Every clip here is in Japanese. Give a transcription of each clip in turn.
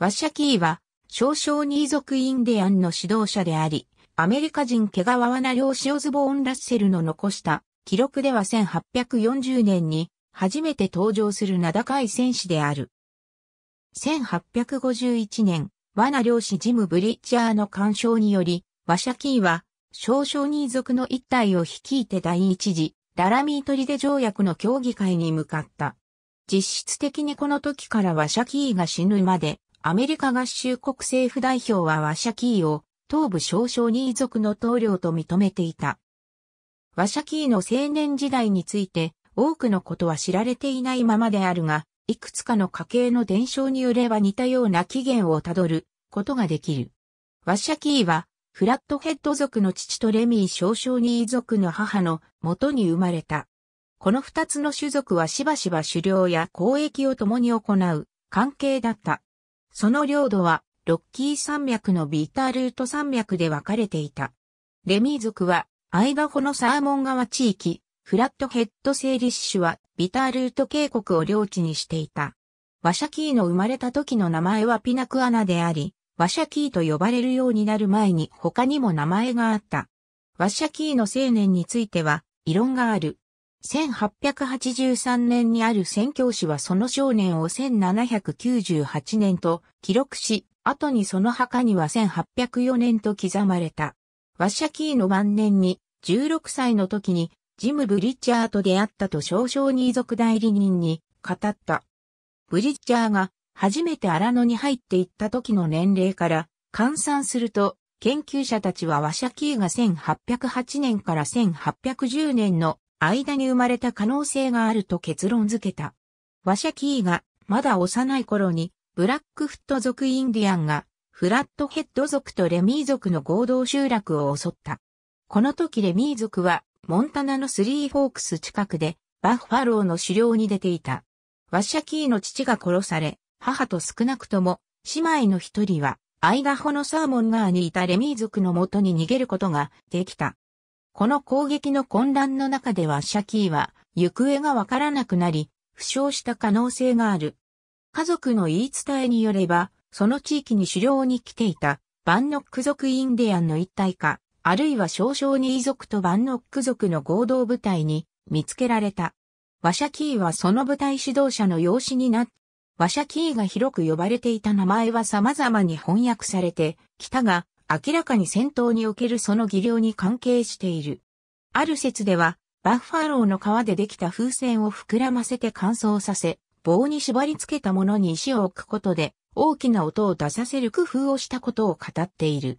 ワッシャキーは、少々に族インディアンの指導者であり、アメリカ人毛皮わな漁師オズボーン・ラッセルの残した記録では1840年に初めて登場する名高い戦士である。1851年、罠な漁師ジム・ブリッジャーの干渉により、ワシャキーは、少々に族の一体を率いて第一次、ララミートリデ条約の協議会に向かった。実質的にこの時からワシャキーが死ぬまで、アメリカ合衆国政府代表はワシャキーを東部少将に遺族の棟梁と認めていた。ワシャキーの青年時代について多くのことは知られていないままであるが、いくつかの家系の伝承によれば似たような起源をたどることができる。ワシャキーはフラットヘッド族の父とレミー少将に遺族の母の元に生まれた。この二つの種族はしばしば狩猟や交易を共に行う関係だった。その領土は、ロッキー山脈のビータールート山脈で分かれていた。レミー族は、アイダホのサーモン川地域、フラットヘッドセイリッシュは、ビタールート渓谷を領地にしていた。ワシャキーの生まれた時の名前はピナクアナであり、ワシャキーと呼ばれるようになる前に他にも名前があった。ワシャキーの青年については、異論がある。1883年にある宣教師はその少年を1798年と記録し、後にその墓には1804年と刻まれた。ワシャキーの晩年に16歳の時にジム・ブリッジャーと出会ったと少々に遺族代理人に語った。ブリッジャーが初めて荒野に入っていった時の年齢から換算すると研究者たちはワシャキーが1808年から1810年の間に生まれた可能性があると結論付けた。ワシャキーがまだ幼い頃にブラックフット族インディアンがフラットヘッド族とレミー族の合同集落を襲った。この時レミー族はモンタナのスリーフォークス近くでバッファローの狩猟に出ていた。ワシャキーの父が殺され、母と少なくとも姉妹の一人はアイダホのサーモン川にいたレミー族の元に逃げることができた。この攻撃の混乱の中ではシャキーは行方がわからなくなり、負傷した可能性がある。家族の言い伝えによれば、その地域に狩猟に来ていたバンノック族インディアンの一体化、あるいは少々に遺族とバンノック族の合同部隊に見つけられた。ワシャキーはその部隊指導者の養子になった。ワシャキーが広く呼ばれていた名前は様々に翻訳されてきたが、明らかに戦闘におけるその技量に関係している。ある説では、バッファローの皮でできた風船を膨らませて乾燥させ、棒に縛り付けたものに石を置くことで、大きな音を出させる工夫をしたことを語っている。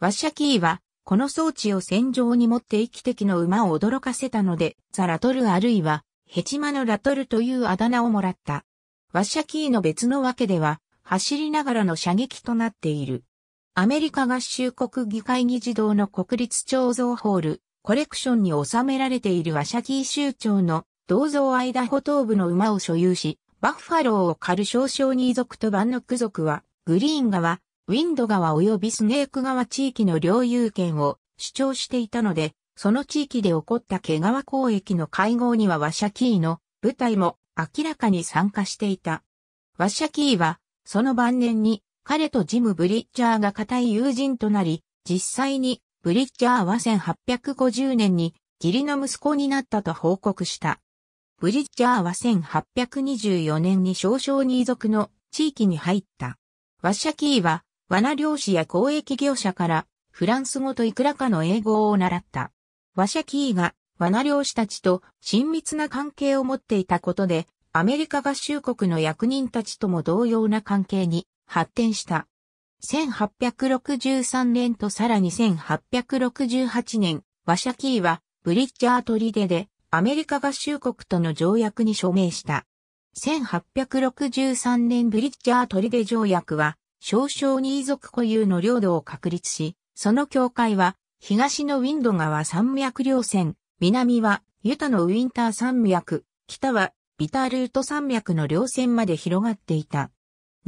ワッシャキーは、この装置を戦場に持って生き敵の馬を驚かせたので、ザ・ラトルあるいは、ヘチマのラトルというあだ名をもらった。ワッシャキーの別のわけでは、走りながらの射撃となっている。アメリカ合衆国議会議事堂の国立彫像ホール、コレクションに収められているワシャキー州長の銅像アイダホ東部の馬を所有し、バッファローを狩る少々に族とバンノック族は、グリーン川、ウィンド川及びスネーク川地域の領有権を主張していたので、その地域で起こった毛川交易の会合にはワシャキーの部隊も明らかに参加していた。ワシャキーは、その晩年に彼とジム・ブリッジャーが固い友人となり、実際にブリッジャーは1850年に義理の息子になったと報告した。ブリッジャーは1824年に少々に遺族の地域に入った。ワッシャキーは罠漁師や公益業者からフランス語といくらかの英語を習った。ワシャキーが罠漁師たちと親密な関係を持っていたことで、アメリカ合衆国の役人たちとも同様な関係に発展した。1863年とさらに1868年、ワシャキーはブリッジャートリデでアメリカ合衆国との条約に署名した。1863年ブリッジャートリデ条約は、少々に遺族固有の領土を確立し、その境界は、東のウィンド川山脈稜線、南はユタのウィンター山脈、北はビタールート山脈の稜線まで広がっていた。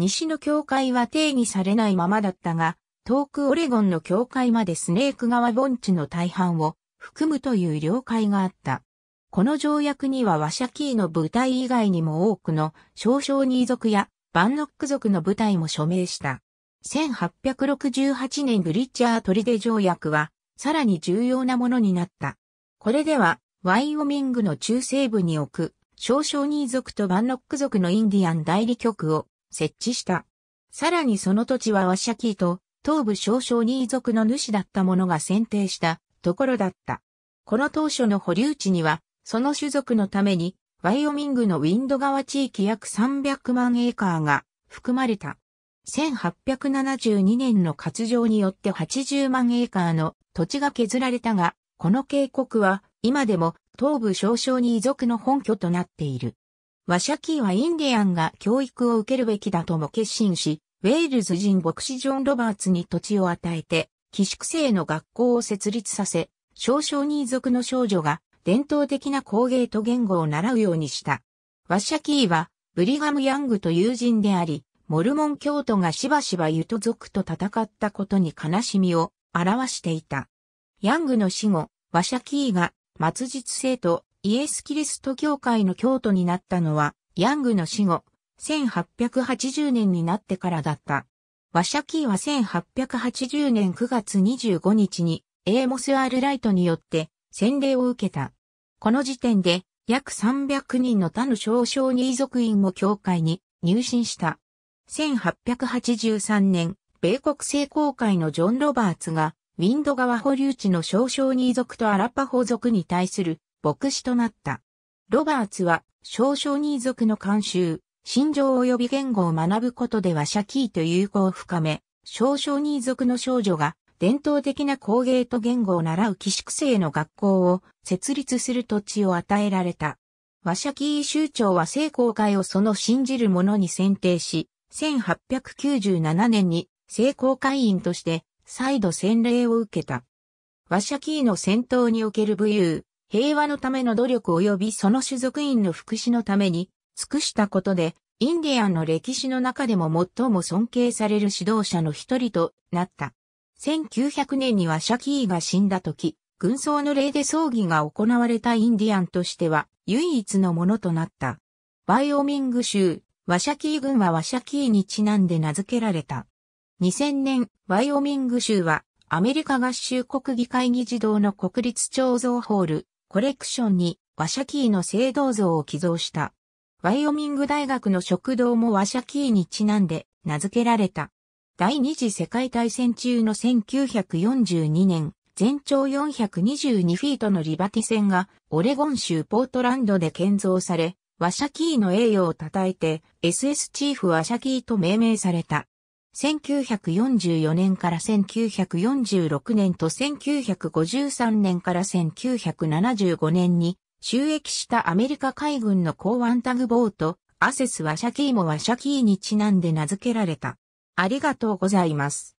西の境界は定義されないままだったが、遠くオレゴンの境界までスネーク川盆地の大半を含むという了解があった。この条約にはワシャキーの部隊以外にも多くの少々ニー族やバンノック族の部隊も署名した。1868年ブリッチャートリデ条約はさらに重要なものになった。これではワイオミングの中西部に置く少々ニー族とバンノック族のインディアン代理局を設置した。さらにその土地はワシャキーと東部少々に遺族の主だった者が選定したところだった。この当初の保留地には、その種族のために、ワイオミングのウィンド川地域約300万エーカーが含まれた。1872年の割譲によって80万エーカーの土地が削られたが、この渓谷は今でも東部少々に遺族の本拠となっている。ワシャキーはインディアンが教育を受けるべきだとも決心し、ウェールズ人牧師ジョン・ロバーツに土地を与えて、寄宿制の学校を設立させ、少々人族の少女が伝統的な工芸と言語を習うようにした。ワシャキーは、ブリガム・ヤングと友人であり、モルモン教徒がしばしばユト族と戦ったことに悲しみを表していた。ヤングの死後、ワシャキーが末日生とイエス・キリスト教会の教徒になったのは、ヤングの死後、1880年になってからだった。ワシャキーは1880年9月25日に、エーモス・アール・ライトによって洗礼を受けた。この時点で、約300人の他の少々人遺族員も教会に入信した。1883年、米国聖公会のジョン・ロバーツが、ウィンド川保留地の少々人遺族とアラッパ法族に対する牧師となった。ロバーツは、少々人族の慣習、心情及び言語を学ぶことではシャキーと友好を深め、少々人族の少女が伝統的な工芸と言語を習う寄宿生の学校を設立する土地を与えられた。ワシャキー州長は聖公会をその信じる者に選定し、1897年に聖公会員として再度洗礼を受けた。ワシャキーの戦闘における武勇、平和のための努力及びその種族員の福祉のために尽くしたことで、インディアンの歴史の中でも最も尊敬される指導者の一人となった。1900年にはシャキーが死んだ時、軍曹の礼で葬儀が行われたインディアンとしては唯一のものとなった。バイオミング州、ワシャキー軍はワシャキーにちなんで名付けられた。2000年、ワイオミング州はアメリカ合衆国議会議事堂の国立彫像ホール、コレクションにワシャキーの聖銅像を寄贈した。ワイオミング大学の食堂もワシャキーにちなんで名付けられた。第二次世界大戦中の1942年、全長422フィートのリバティ線がオレゴン州ポートランドで建造され、ワシャキーの栄誉を称えて SS チーフワシャキーと命名された。1944年から1946年と1953年から1975年に収益したアメリカ海軍の港湾タグボート、アセスワシャキーモワシャキーにちなんで名付けられた。ありがとうございます。